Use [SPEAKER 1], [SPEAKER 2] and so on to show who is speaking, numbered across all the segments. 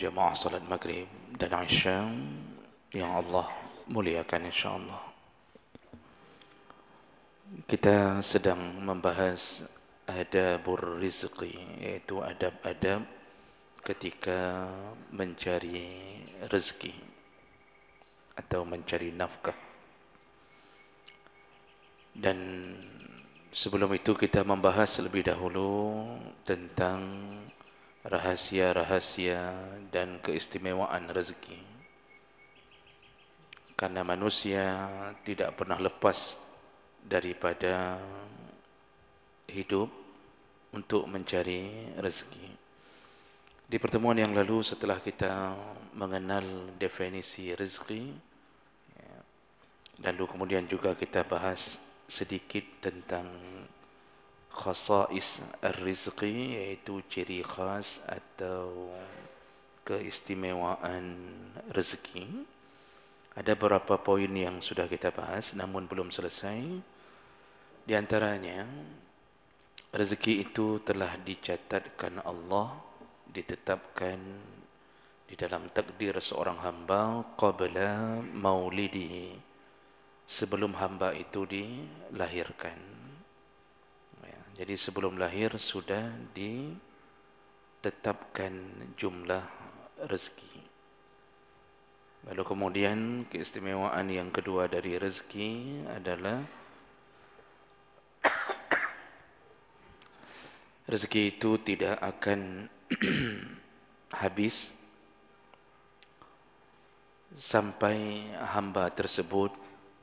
[SPEAKER 1] jemaah salat maghrib dan Aisyah yang Allah muliakan insyaAllah. Kita sedang membahas adabur rizqi, iaitu adab-adab ketika mencari rezeki atau mencari nafkah. Dan sebelum itu kita membahas lebih dahulu tentang rahasia-rahasia dan keistimewaan rezeki. Karena manusia tidak pernah lepas daripada hidup untuk mencari rezeki. Di pertemuan yang lalu setelah kita mengenal definisi rezeki, ya, lalu kemudian juga kita bahas sedikit tentang khasais ar-rizqi iaitu ciri khas atau keistimewaan rezeki. Ada beberapa poin yang sudah kita bahas namun belum selesai. Di antaranya rezeki itu telah dicatatkan Allah, ditetapkan di dalam takdir seorang hamba qabla maulidihi sebelum hamba itu dilahirkan. Jadi sebelum lahir sudah ditetapkan jumlah rezeki. Lalu kemudian keistimewaan yang kedua dari rezeki adalah rezeki itu tidak akan habis sampai hamba tersebut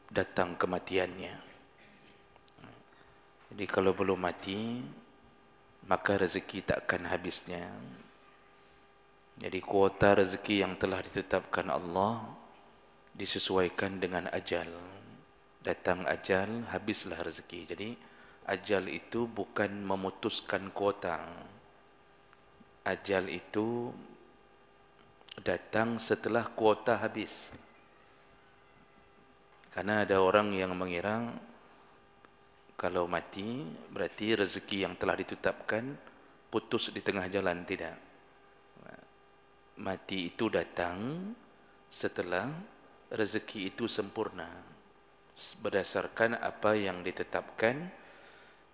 [SPEAKER 1] datang kematiannya. Jadi kalau belum mati, maka rezeki takkan habisnya. Jadi kuota rezeki yang telah ditetapkan Allah disesuaikan dengan ajal. Datang ajal, habislah rezeki. Jadi ajal itu bukan memutuskan kuota. Ajal itu datang setelah kuota habis. Karena ada orang yang mengira, kalau mati berarti rezeki yang telah ditetapkan putus di tengah jalan tidak mati itu datang setelah rezeki itu sempurna berdasarkan apa yang ditetapkan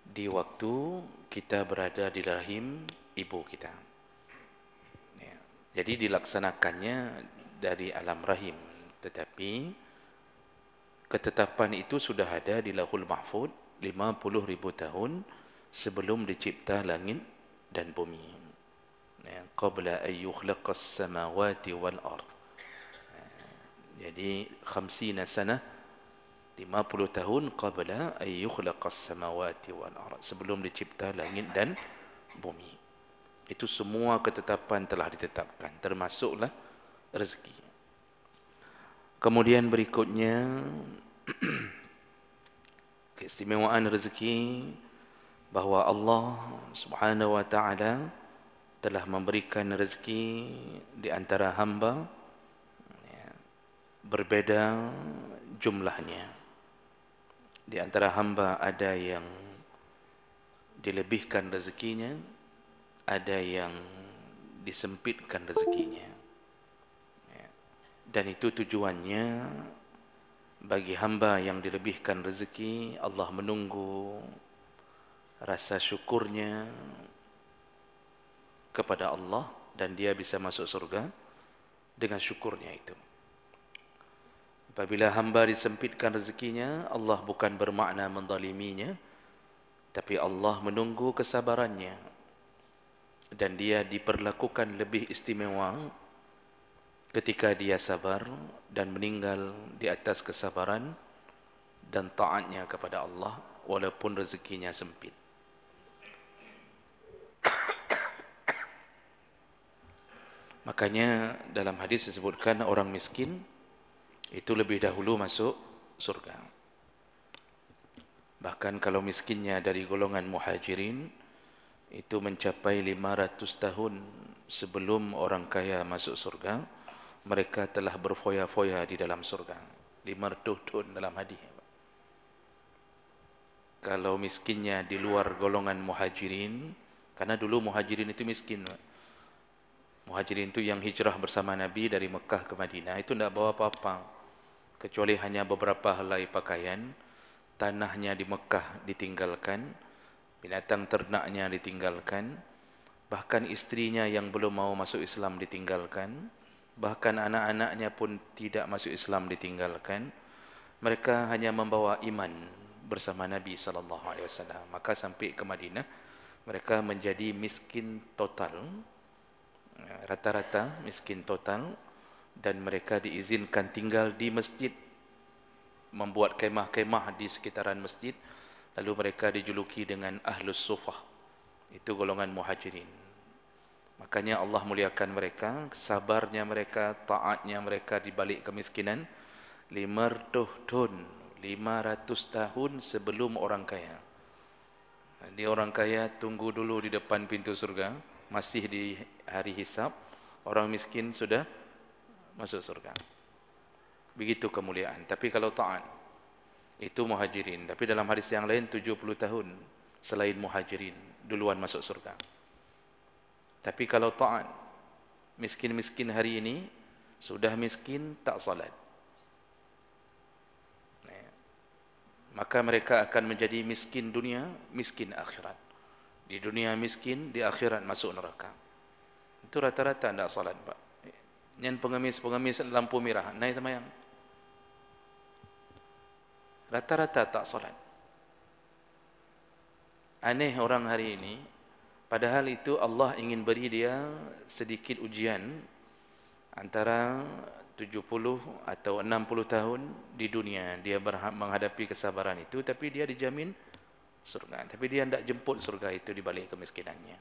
[SPEAKER 1] di waktu kita berada di rahim ibu kita ya. jadi dilaksanakannya dari alam rahim tetapi ketetapan itu sudah ada di lahul mahfud 50 ribu tahun sebelum dicipta langit dan bumi. Ya, qabla ayyukhlaqas samawati wal ard. Ya, jadi 50 sana 50 tahun qabla ayyukhlaqas samawati wal ard sebelum dicipta langit dan bumi. Itu semua ketetapan telah ditetapkan termasuklah rezeki. Kemudian berikutnya keistimewaan rezeki bahwa Allah Subhanahu wa taala telah memberikan rezeki di antara hamba ya, berbeda jumlahnya di antara hamba ada yang dilebihkan rezekinya ada yang disempitkan rezekinya ya, dan itu tujuannya bagi hamba yang dilebihkan rezeki Allah menunggu rasa syukurnya kepada Allah dan dia bisa masuk surga dengan syukurnya itu apabila hamba disempitkan rezekinya Allah bukan bermakna mendaliminya tapi Allah menunggu kesabarannya dan dia diperlakukan lebih istimewa ketika dia sabar dan meninggal di atas kesabaran dan taatnya kepada Allah walaupun rezekinya sempit. Makanya dalam hadis disebutkan orang miskin itu lebih dahulu masuk surga. Bahkan kalau miskinnya dari golongan muhajirin itu mencapai 500 tahun sebelum orang kaya masuk surga mereka telah berfoya-foya di dalam surga. Lima tuh dalam hadis. Kalau miskinnya di luar golongan muhajirin, karena dulu muhajirin itu miskin. Muhajirin itu yang hijrah bersama Nabi dari Mekah ke Madinah, itu tidak bawa apa-apa. Kecuali hanya beberapa helai pakaian, tanahnya di Mekah ditinggalkan, binatang ternaknya ditinggalkan, bahkan istrinya yang belum mau masuk Islam ditinggalkan, bahkan anak-anaknya pun tidak masuk Islam ditinggalkan mereka hanya membawa iman bersama Nabi sallallahu alaihi wasallam maka sampai ke Madinah mereka menjadi miskin total rata-rata miskin total dan mereka diizinkan tinggal di masjid membuat kemah-kemah di sekitaran masjid lalu mereka dijuluki dengan ahlus sufah itu golongan muhajirin Makanya Allah muliakan mereka, sabarnya mereka, taatnya mereka di balik kemiskinan. Lima ratus tahun, lima ratus tahun sebelum orang kaya. Di orang kaya tunggu dulu di depan pintu surga, masih di hari hisap, orang miskin sudah masuk surga. Begitu kemuliaan. Tapi kalau taat, itu muhajirin. Tapi dalam hadis yang lain, 70 tahun selain muhajirin, duluan masuk surga. Tapi kalau taat miskin-miskin hari ini sudah miskin tak salat. Maka mereka akan menjadi miskin dunia, miskin akhirat. Di dunia miskin, di akhirat masuk neraka. Itu rata-rata tak salat, Pak. Yang pengemis-pengemis lampu merah, naik sama yang. Rata-rata tak salat. Aneh orang hari ini, Padahal itu Allah ingin beri dia sedikit ujian antara 70 atau 60 tahun di dunia dia berhak menghadapi kesabaran itu tapi dia dijamin surga tapi dia tidak jemput surga itu di balik kemiskinannya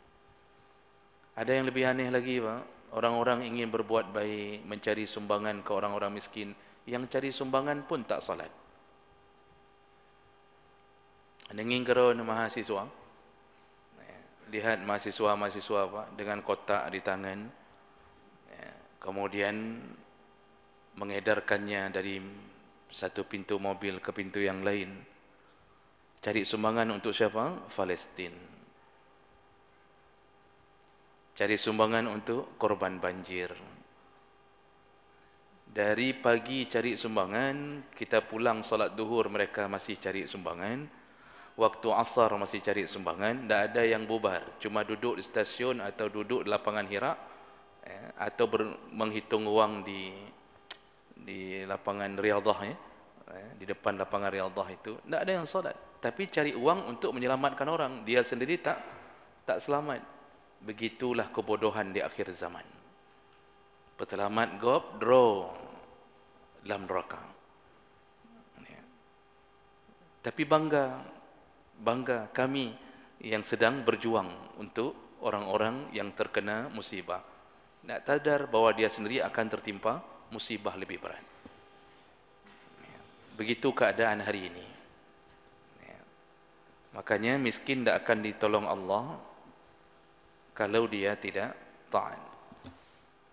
[SPEAKER 1] ada yang lebih aneh lagi pak orang-orang ingin berbuat baik mencari sumbangan ke orang-orang miskin yang cari sumbangan pun tak salat Ada nengin kerana mahasiswa lihat mahasiswa-mahasiswa Pak dengan kotak di tangan ya, kemudian mengedarkannya dari satu pintu mobil ke pintu yang lain cari sumbangan untuk siapa? Palestin. cari sumbangan untuk korban banjir dari pagi cari sumbangan kita pulang salat duhur mereka masih cari sumbangan waktu asar masih cari sumbangan tidak ada yang bubar cuma duduk di stesen atau duduk di lapangan hira, ya, atau ber, menghitung uang di di lapangan riadah ya, ya, di depan lapangan riadah itu tidak ada yang solat tapi cari uang untuk menyelamatkan orang dia sendiri tak tak selamat begitulah kebodohan di akhir zaman petelamat gob draw dalam neraka ya. tapi bangga bangga kami yang sedang berjuang untuk orang-orang yang terkena musibah. Tak tadar bahawa dia sendiri akan tertimpa musibah lebih berat. Begitu keadaan hari ini. Makanya miskin tak akan ditolong Allah kalau dia tidak taat.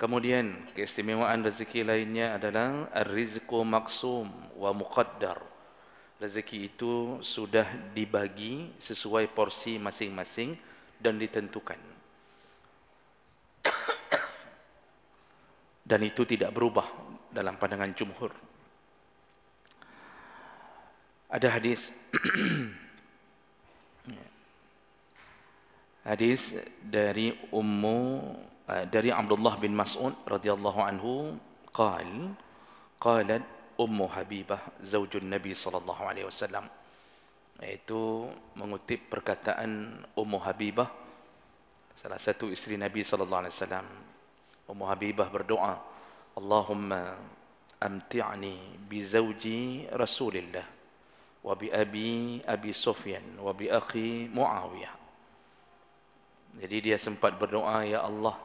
[SPEAKER 1] Kemudian keistimewaan rezeki lainnya adalah rizku maksum wa muqaddar rezeki itu sudah dibagi sesuai porsi masing-masing dan ditentukan. Dan itu tidak berubah dalam pandangan jumhur. Ada hadis hadis dari ummu eh, dari Abdullah bin Mas'ud radhiyallahu anhu qala qalat Ummu Habibah zaujun Nabi sallallahu alaihi wasallam iaitu mengutip perkataan Ummu Habibah salah satu isteri Nabi sallallahu alaihi wasallam Ummu Habibah berdoa Allahumma amti'ni bi zawji Rasulillah wa bi abi Abi Sofyan, wa bi akhi Muawiyah jadi dia sempat berdoa ya Allah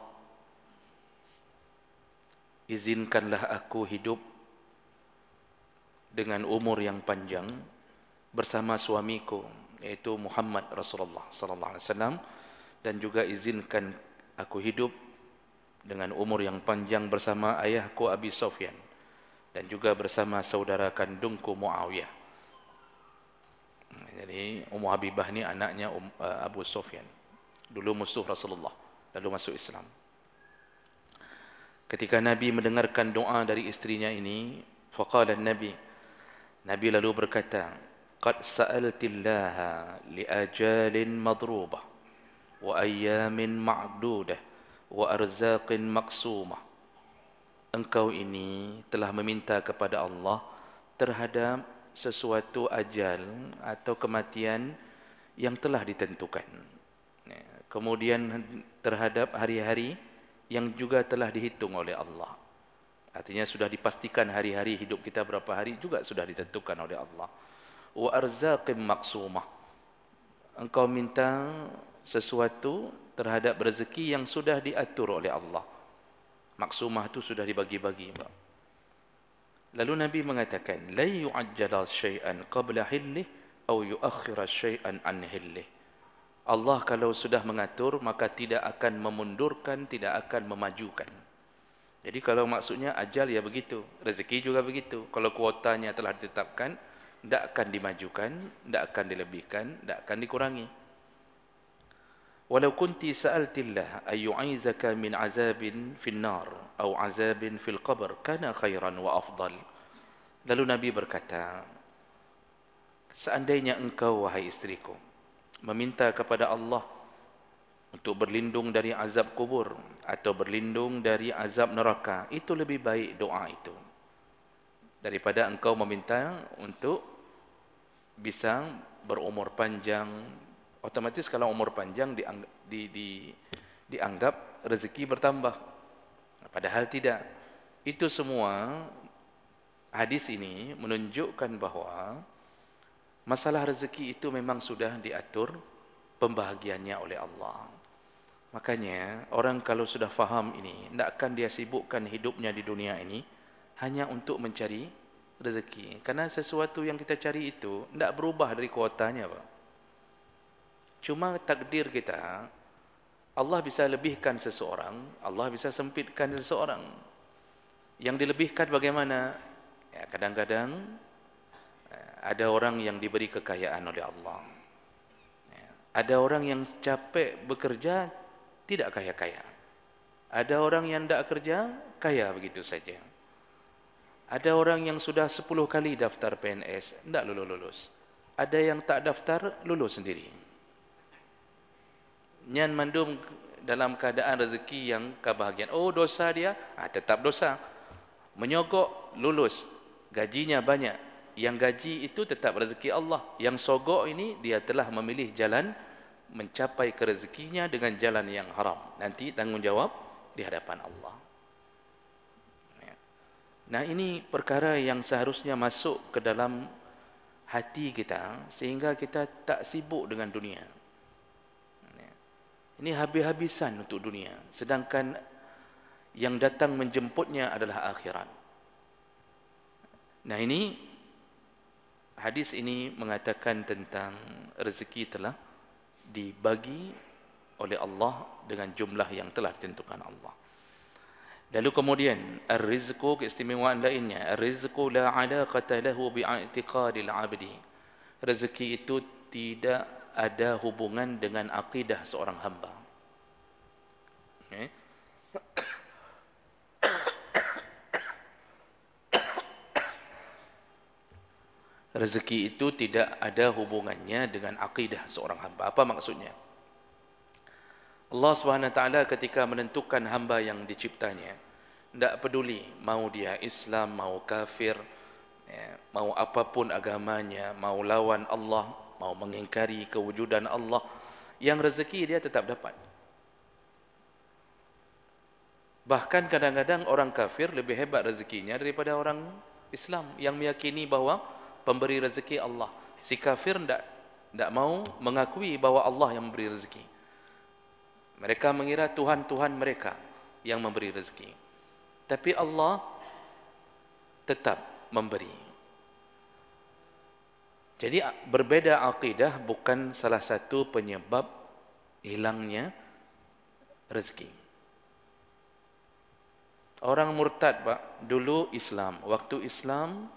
[SPEAKER 1] izinkanlah aku hidup dengan umur yang panjang bersama suamiku yaitu Muhammad Rasulullah sallallahu alaihi wasallam dan juga izinkan aku hidup dengan umur yang panjang bersama ayahku Abi Sofyan dan juga bersama saudara kandungku Muawiyah. Jadi Ummu Habibah ni anaknya um, uh, Abu Sofyan. Dulu musuh Rasulullah, lalu masuk Islam. Ketika Nabi mendengarkan doa dari istrinya ini, faqala Nabi Nabi lalu berkata, "Qad sa'altillaha li'ajalin madrubah wa ayyamin ma'dudah wa arzaqin maqsumah." Engkau ini telah meminta kepada Allah terhadap sesuatu ajal atau kematian yang telah ditentukan. Kemudian terhadap hari-hari yang juga telah dihitung oleh Allah. Artinya sudah dipastikan hari-hari hidup kita berapa hari juga sudah ditentukan oleh Allah. Wa arzaqim maqsumah. Engkau minta sesuatu terhadap rezeki yang sudah diatur oleh Allah. Maksumah itu sudah dibagi-bagi. Lalu Nabi mengatakan, "La yu'ajjala syai'an qabla hillih aw yu'akhkhira syai'an an hillih." Allah kalau sudah mengatur maka tidak akan memundurkan, tidak akan memajukan. Jadi kalau maksudnya ajal ya begitu, rezeki juga begitu. Kalau kuotanya telah ditetapkan, tidak akan dimajukan, tidak akan dilebihkan, tidak akan dikurangi. Walau kunti sa'altillah ayu'izaka min azabin fil nar atau azabin fil qabr kana khairan wa afdal. Lalu Nabi berkata, seandainya engkau wahai istriku meminta kepada Allah untuk berlindung dari azab kubur atau berlindung dari azab neraka itu lebih baik doa itu daripada engkau meminta untuk bisa berumur panjang otomatis kalau umur panjang dianggap, di, di, dianggap rezeki bertambah padahal tidak itu semua hadis ini menunjukkan bahawa masalah rezeki itu memang sudah diatur pembahagiannya oleh Allah. Makanya orang kalau sudah faham ini, hendakkan dia sibukkan hidupnya di dunia ini hanya untuk mencari rezeki. Karena sesuatu yang kita cari itu tidak berubah dari kuotanya, Pak. Cuma takdir kita, Allah bisa lebihkan seseorang, Allah bisa sempitkan seseorang. Yang dilebihkan bagaimana? Ya, kadang-kadang eh, ada orang yang diberi kekayaan oleh Allah. Ya, ada orang yang capek bekerja, tidak kaya-kaya. Ada orang yang tidak kerja, kaya begitu saja. Ada orang yang sudah 10 kali daftar PNS, tidak lulus-lulus. Ada yang tak daftar, lulus sendiri. Nyan mandum dalam keadaan rezeki yang kebahagiaan. Oh dosa dia, ah, tetap dosa. Menyogok, lulus. Gajinya banyak. Yang gaji itu tetap rezeki Allah. Yang sogok ini, dia telah memilih jalan jalan mencapai kerezekinya dengan jalan yang haram nanti tanggungjawab di hadapan Allah ya. nah ini perkara yang seharusnya masuk ke dalam hati kita sehingga kita tak sibuk dengan dunia ya. ini habis-habisan untuk dunia sedangkan yang datang menjemputnya adalah akhirat nah ini hadis ini mengatakan tentang rezeki telah dibagi oleh Allah dengan jumlah yang telah ditentukan Allah. Lalu kemudian ar-rizqu keistimewaan lainnya, ar-rizqu la 'alaqata lahu bi'i'tiqadil 'abdi. Rezeki itu tidak ada hubungan dengan akidah seorang hamba. Okay. Eh? rezeki itu tidak ada hubungannya dengan akidah seorang hamba. Apa maksudnya? Allah SWT ketika menentukan hamba yang diciptanya, tidak peduli mau dia Islam, mau kafir, ya, mau apapun agamanya, mau lawan Allah, mau mengingkari kewujudan Allah, yang rezeki dia tetap dapat. Bahkan kadang-kadang orang kafir lebih hebat rezekinya daripada orang Islam yang meyakini bahawa pemberi rezeki Allah. Si kafir tidak tidak mau mengakui bahwa Allah yang memberi rezeki. Mereka mengira Tuhan-Tuhan mereka yang memberi rezeki. Tapi Allah tetap memberi. Jadi berbeda akidah bukan salah satu penyebab hilangnya rezeki. Orang murtad, Pak, dulu Islam, waktu Islam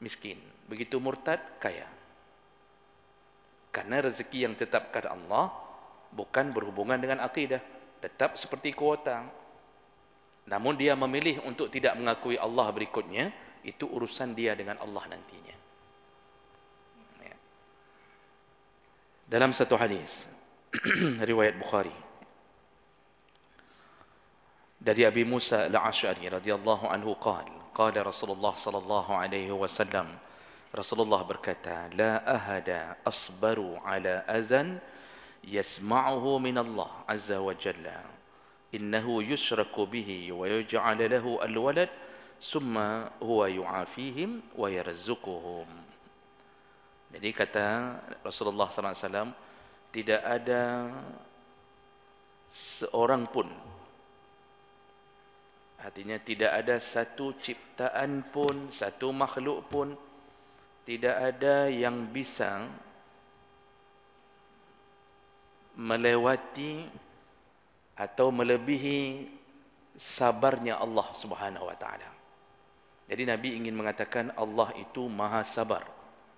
[SPEAKER 1] miskin. Begitu murtad, kaya. Karena rezeki yang tetap tetapkan Allah bukan berhubungan dengan akidah. Tetap seperti kuota. Namun dia memilih untuk tidak mengakui Allah berikutnya, itu urusan dia dengan Allah nantinya. Ya. Dalam satu hadis, riwayat Bukhari. Dari Abi Musa Al-Ash'ari radhiyallahu anhu qala qala Rasulullah sallallahu alaihi wasallam Rasulullah berkata, La ahada asbaru ala azan yasma'uhu min Allah Azza wa Jalla. Innahu yushraku bihi wa yuj'ala lahu al-walad summa huwa yu'afihim wa yarzuquhum. Jadi kata Rasulullah SAW, tidak ada seorang pun Artinya tidak ada satu ciptaan pun, satu makhluk pun tidak ada yang bisa melewati atau melebihi sabarnya Allah Subhanahu wa taala. Jadi Nabi ingin mengatakan Allah itu maha sabar.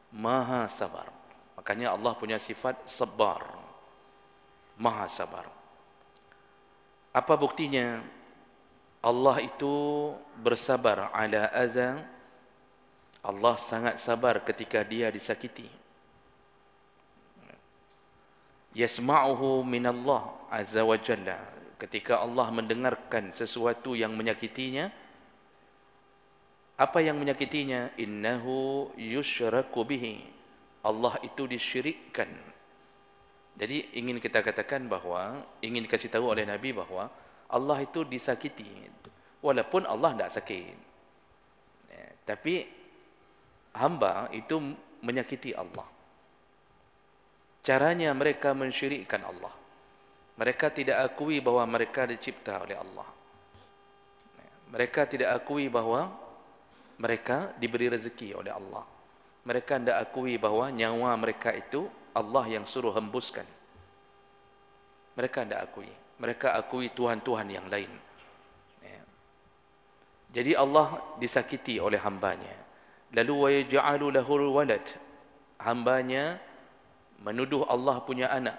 [SPEAKER 1] Maha sabar. Makanya Allah punya sifat sabar. Maha sabar. Apa buktinya? Allah itu bersabar ala azam Allah sangat sabar ketika dia disakiti. Yasma'uhu min Allah azza wa jalla. Ketika Allah mendengarkan sesuatu yang menyakitinya, apa yang menyakitinya? Innahu yushraku bihi. Allah itu disyirikkan. Jadi ingin kita katakan bahawa, ingin kasih tahu oleh Nabi bahawa Allah itu disakiti. Walaupun Allah tidak sakit. Eh, tapi hamba itu menyakiti Allah. Caranya mereka mensyirikkan Allah. Mereka tidak akui bahawa mereka dicipta oleh Allah. Mereka tidak akui bahawa mereka diberi rezeki oleh Allah. Mereka tidak akui bahawa nyawa mereka itu Allah yang suruh hembuskan. Mereka tidak akui. Mereka akui Tuhan-Tuhan yang lain. Ya. Jadi Allah disakiti oleh hambanya lalu wa yaj'alu lahu walad hambanya menuduh Allah punya anak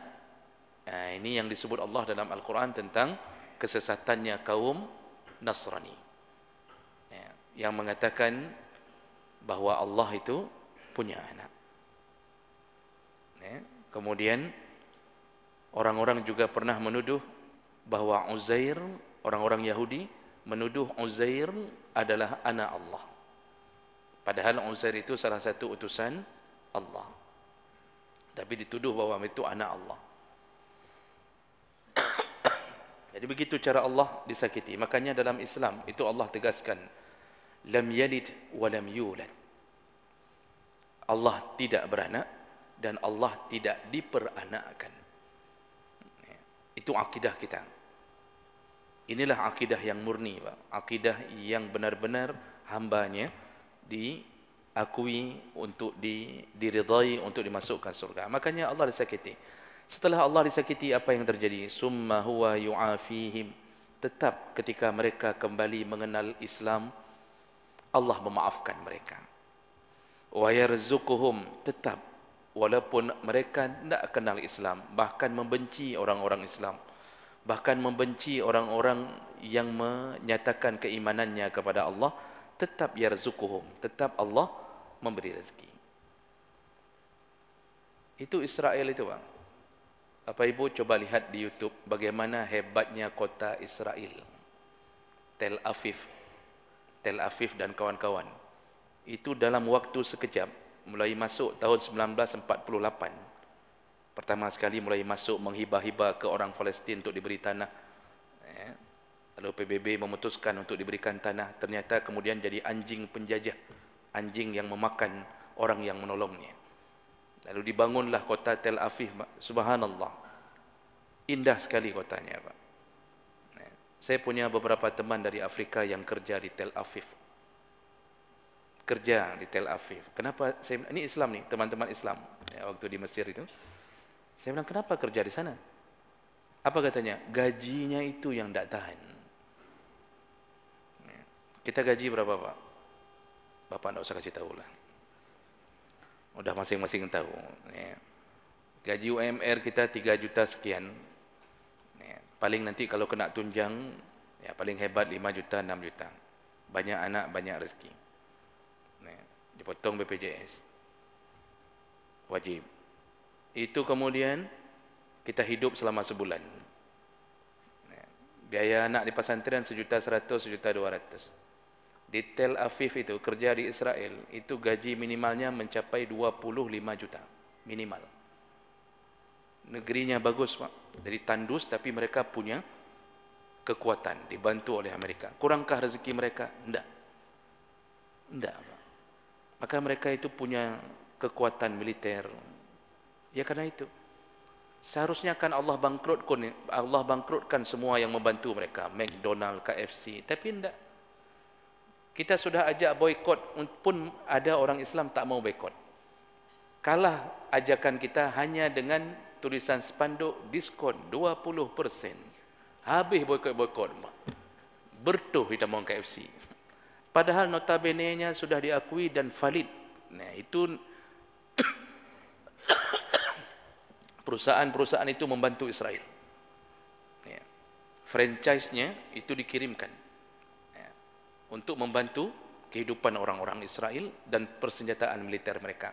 [SPEAKER 1] nah, ha, ini yang disebut Allah dalam Al-Quran tentang kesesatannya kaum Nasrani ya, yang mengatakan bahawa Allah itu punya anak ya, kemudian orang-orang juga pernah menuduh bahawa Uzair orang-orang Yahudi menuduh Uzair adalah anak Allah Padahal Uzair itu salah satu utusan Allah. Tapi dituduh bahawa itu anak Allah. Jadi begitu cara Allah disakiti. Makanya dalam Islam itu Allah tegaskan. Lam yalid wa lam yulad. Allah tidak beranak dan Allah tidak diperanakkan. Itu akidah kita. Inilah akidah yang murni. Pak. Akidah yang benar-benar hambanya. -benar diakui untuk di diridai untuk dimasukkan surga. Makanya Allah disakiti. Setelah Allah disakiti apa yang terjadi? Summa huwa yu'afihim. Tetap ketika mereka kembali mengenal Islam, Allah memaafkan mereka. Wa yarzuquhum tetap walaupun mereka tidak kenal Islam, bahkan membenci orang-orang Islam. Bahkan membenci orang-orang yang menyatakan keimanannya kepada Allah, tetap yarzukuhum tetap Allah memberi rezeki itu Israel itu bang Bapak Ibu coba lihat di YouTube bagaimana hebatnya kota Israel Tel Aviv Tel Aviv dan kawan-kawan itu dalam waktu sekejap mulai masuk tahun 1948 pertama sekali mulai masuk menghibah-hibah ke orang Palestin untuk diberi tanah Lalu PBB memutuskan untuk diberikan tanah Ternyata kemudian jadi anjing penjajah Anjing yang memakan orang yang menolongnya Lalu dibangunlah kota Tel Afif Subhanallah Indah sekali kotanya Pak saya punya beberapa teman dari Afrika yang kerja di Tel Aviv. Kerja di Tel Aviv. Kenapa saya ini Islam nih, teman-teman Islam ya, waktu di Mesir itu. Saya bilang kenapa kerja di sana? Apa katanya? Gajinya itu yang tak tahan. Kita gaji berapa pak? Bapak tidak usah kasih tahu lah. Sudah masing-masing tahu. Ya. Gaji UMR kita 3 juta sekian. Ya. Paling nanti kalau kena tunjang, ya paling hebat 5 juta, 6 juta. Banyak anak, banyak rezeki. Ya. Dipotong BPJS. Wajib. Itu kemudian kita hidup selama sebulan. Ya. Biaya anak di pesantren sejuta seratus, sejuta dua ratus di Tel Aviv itu kerja di Israel itu gaji minimalnya mencapai 25 juta minimal negerinya bagus Pak dari tandus tapi mereka punya kekuatan dibantu oleh Amerika kurangkah rezeki mereka tidak tidak Pak maka mereka itu punya kekuatan militer ya karena itu seharusnya kan Allah bangkrutkan Allah bangkrutkan semua yang membantu mereka McDonald KFC tapi tidak kita sudah ajak boykot pun ada orang Islam tak mau boykot kalah ajakan kita hanya dengan tulisan spanduk diskon 20% habis boykot-boykot bertuh kita mau KFC padahal notabene nya sudah diakui dan valid nah itu perusahaan-perusahaan itu membantu Israel franchise nya itu dikirimkan untuk membantu kehidupan orang-orang Israel dan persenjataan militer mereka.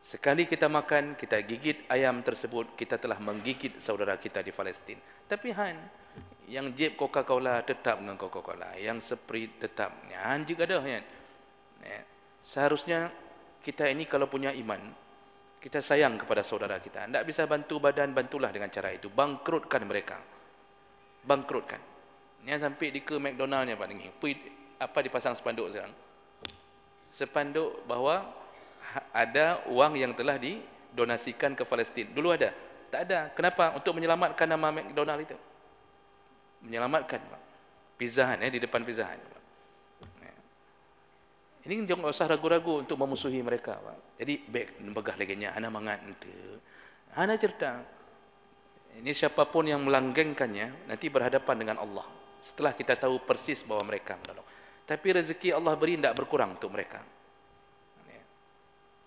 [SPEAKER 1] Sekali kita makan, kita gigit ayam tersebut, kita telah menggigit saudara kita di Palestin. Tapi Han, yang jeep Coca-Cola tetap dengan Coca-Cola, yang Sprite tetap. Han juga ada. Han. Ya. Seharusnya kita ini kalau punya iman, kita sayang kepada saudara kita. Tak bisa bantu badan, bantulah dengan cara itu. Bangkrutkan mereka. Bangkrutkan. Ini sampai di ke McDonald's Pak Nengi apa dipasang spanduk sekarang? Spanduk bahawa ha, ada wang yang telah didonasikan ke Palestin. Dulu ada? Tak ada. Kenapa? Untuk menyelamatkan nama McDonald itu. Menyelamatkan. Pizahan ya, eh, di depan pizahan. Eh. Ini jangan usah ragu-ragu untuk memusuhi mereka. Pak. Jadi, baik, begah lagi. Ana mangan. Ana cerita. Ini siapapun yang melanggengkannya, nanti berhadapan dengan Allah. Setelah kita tahu persis bahawa mereka melanggengkannya. Tapi rezeki Allah beri tidak berkurang untuk mereka.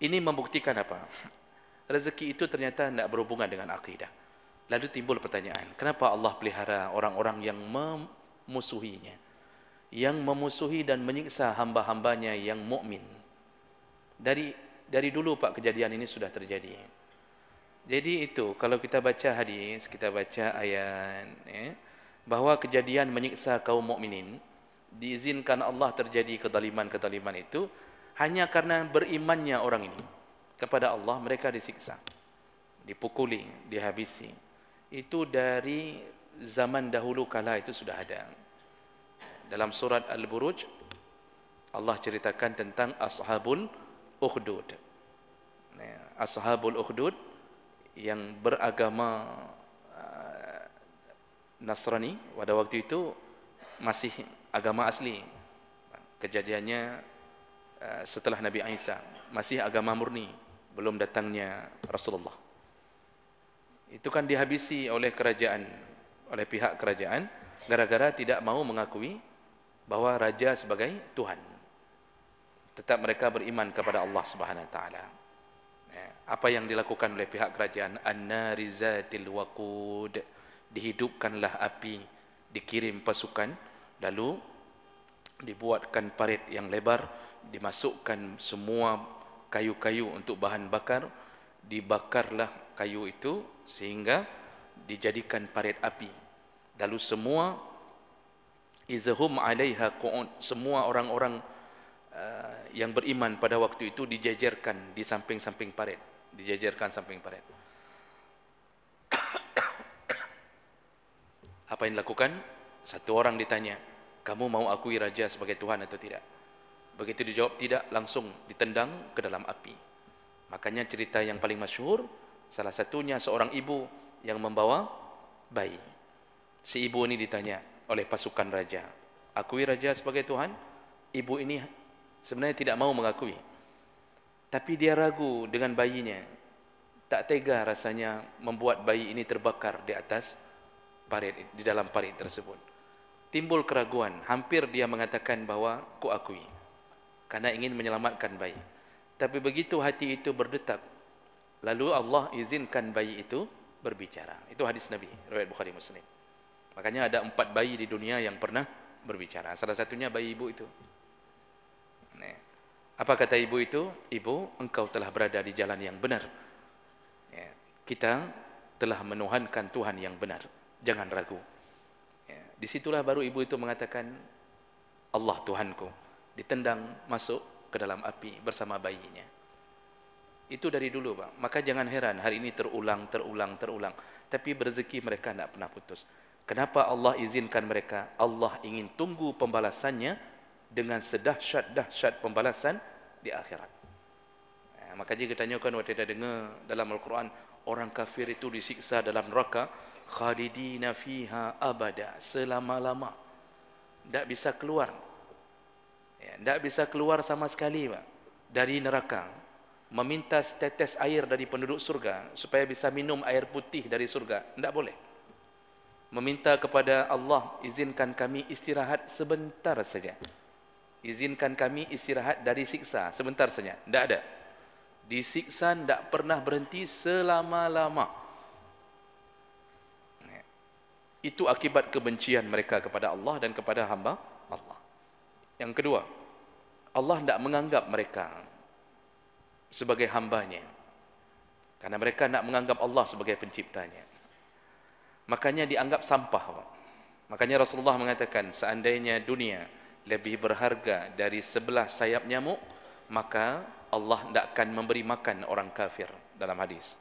[SPEAKER 1] Ini membuktikan apa? Rezeki itu ternyata tidak berhubungan dengan akidah. Lalu timbul pertanyaan, kenapa Allah pelihara orang-orang yang memusuhinya? Yang memusuhi dan menyiksa hamba-hambanya yang mukmin. Dari dari dulu Pak kejadian ini sudah terjadi. Jadi itu kalau kita baca hadis, kita baca ayat eh, bahawa kejadian menyiksa kaum mukminin, diizinkan Allah terjadi kedaliman-kedaliman itu hanya karena berimannya orang ini kepada Allah mereka disiksa dipukuli dihabisi itu dari zaman dahulu kala itu sudah ada dalam surat al-buruj Allah ceritakan tentang ashabul uhdud ashabul uhdud yang beragama ah, Nasrani pada waktu itu masih agama asli kejadiannya eh, setelah Nabi Isa masih agama murni belum datangnya Rasulullah itu kan dihabisi oleh kerajaan oleh pihak kerajaan gara-gara tidak mau mengakui bahwa raja sebagai Tuhan tetap mereka beriman kepada Allah Subhanahu Wa taala ya, apa yang dilakukan oleh pihak kerajaan an-narizatil waqud dihidupkanlah api dikirim pasukan lalu dibuatkan parit yang lebar dimasukkan semua kayu-kayu untuk bahan bakar dibakarlah kayu itu sehingga dijadikan parit api lalu semua izhum alaiha qu'ud semua orang-orang uh, yang beriman pada waktu itu dijajarkan di samping-samping parit dijajarkan samping parit apa yang dilakukan? Satu orang ditanya, kamu mau akui raja sebagai Tuhan atau tidak? Begitu dijawab tidak, langsung ditendang ke dalam api. Makanya cerita yang paling masyhur salah satunya seorang ibu yang membawa bayi. Si ibu ini ditanya oleh pasukan raja, akui raja sebagai Tuhan? Ibu ini sebenarnya tidak mau mengakui. Tapi dia ragu dengan bayinya. Tak tega rasanya membuat bayi ini terbakar di atas parit di dalam parit tersebut. Timbul keraguan, hampir dia mengatakan bahawa ku akui karena ingin menyelamatkan bayi. Tapi begitu hati itu berdetak, lalu Allah izinkan bayi itu berbicara. Itu hadis Nabi, riwayat Bukhari Muslim. Makanya ada empat bayi di dunia yang pernah berbicara. Salah satunya bayi ibu itu. Apa kata ibu itu? Ibu, engkau telah berada di jalan yang benar. Ya, kita telah menuhankan Tuhan yang benar jangan ragu. Ya, disitulah baru ibu itu mengatakan, Allah Tuhanku, ditendang masuk ke dalam api bersama bayinya. Itu dari dulu Pak. Maka jangan heran hari ini terulang, terulang, terulang. Tapi berzeki mereka tidak pernah putus. Kenapa Allah izinkan mereka? Allah ingin tunggu pembalasannya dengan sedahsyat-dahsyat pembalasan di akhirat. Ya, maka jika ditanyakan, kita dengar dalam Al-Quran, orang kafir itu disiksa dalam neraka, khalidina fiha abada selama-lama tak bisa keluar ya, tak bisa keluar sama sekali pak dari neraka meminta setetes air dari penduduk surga supaya bisa minum air putih dari surga tak boleh meminta kepada Allah izinkan kami istirahat sebentar saja izinkan kami istirahat dari siksa sebentar saja tak ada disiksa tak pernah berhenti selama lama itu akibat kebencian mereka kepada Allah dan kepada hamba Allah. Yang kedua, Allah tidak menganggap mereka sebagai hambanya. Karena mereka tidak menganggap Allah sebagai penciptanya. Makanya dianggap sampah. Makanya Rasulullah mengatakan, seandainya dunia lebih berharga dari sebelah sayap nyamuk, maka Allah tidak akan memberi makan orang kafir dalam hadis.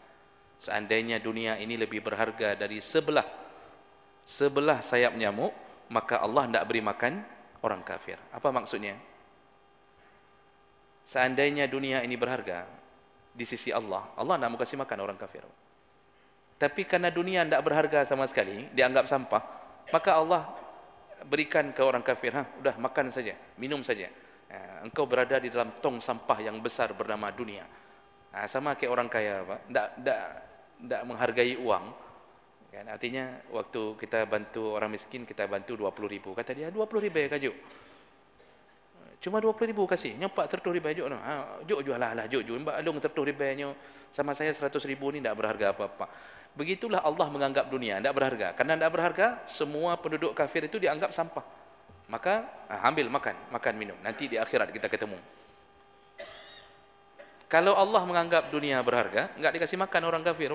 [SPEAKER 1] Seandainya dunia ini lebih berharga dari sebelah sebelah sayap nyamuk, maka Allah tidak beri makan orang kafir. Apa maksudnya? Seandainya dunia ini berharga di sisi Allah, Allah tidak mau kasih makan orang kafir. Tapi karena dunia tidak berharga sama sekali, dianggap sampah, maka Allah berikan ke orang kafir, Hah, udah makan saja, minum saja. Eh, engkau berada di dalam tong sampah yang besar bernama dunia. Ah, sama kayak orang kaya, Pak. Tidak, tidak, tidak menghargai uang, Kan? Artinya waktu kita bantu orang miskin, kita bantu 20 ribu. Kata dia, 20 ribu ya Kak kajuk? Cuma 20 ribu kasih. Nyopak tertuh ribu. Jok, ha, jok jual lah lah. Jok jual. Mbak Alung tertuh ribu. Nyo. Sama saya 100 ribu ni tidak berharga apa-apa. Begitulah Allah menganggap dunia. Tidak berharga. Karena tidak berharga, semua penduduk kafir itu dianggap sampah. Maka ha, ambil makan. Makan minum. Nanti di akhirat kita ketemu. Kalau Allah menganggap dunia berharga, enggak dikasih makan orang kafir.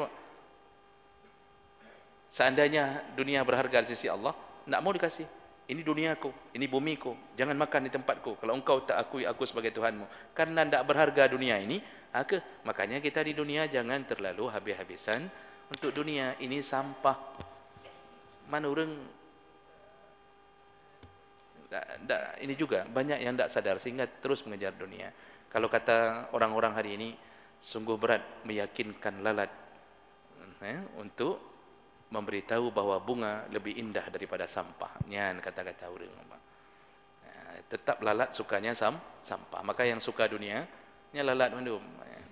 [SPEAKER 1] Seandainya dunia berharga di sisi Allah, tidak mau dikasih. Ini dunia aku, ini bumi bumiku, jangan makan di tempatku. Kalau engkau tak akui aku sebagai Tuhanmu. Karena tidak berharga dunia ini, Aku. makanya kita di dunia jangan terlalu habis-habisan. Untuk dunia ini sampah. Manurung. Ini juga, banyak yang tidak sadar sehingga terus mengejar dunia. Kalau kata orang-orang hari ini, sungguh berat meyakinkan lalat eh, untuk memberitahu bahwa bunga lebih indah daripada sampah. Nian kata-kata orang. Nah, eh, tetap lalat sukanya sam sampah. Maka yang suka dunia, nya lalat mandu. Eh.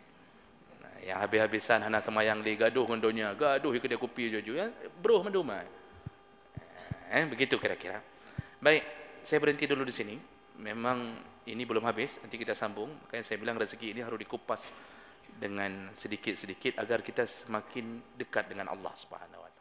[SPEAKER 1] yang habis-habisan hana semayang li gaduh dengan dunia, gaduh ikut dia kopi jujur. Ya, bro mandu eh, eh, begitu kira-kira. Baik, saya berhenti dulu di sini. Memang ini belum habis, nanti kita sambung. Makanya saya bilang rezeki ini harus dikupas dengan sedikit-sedikit agar kita semakin dekat dengan Allah Subhanahu wa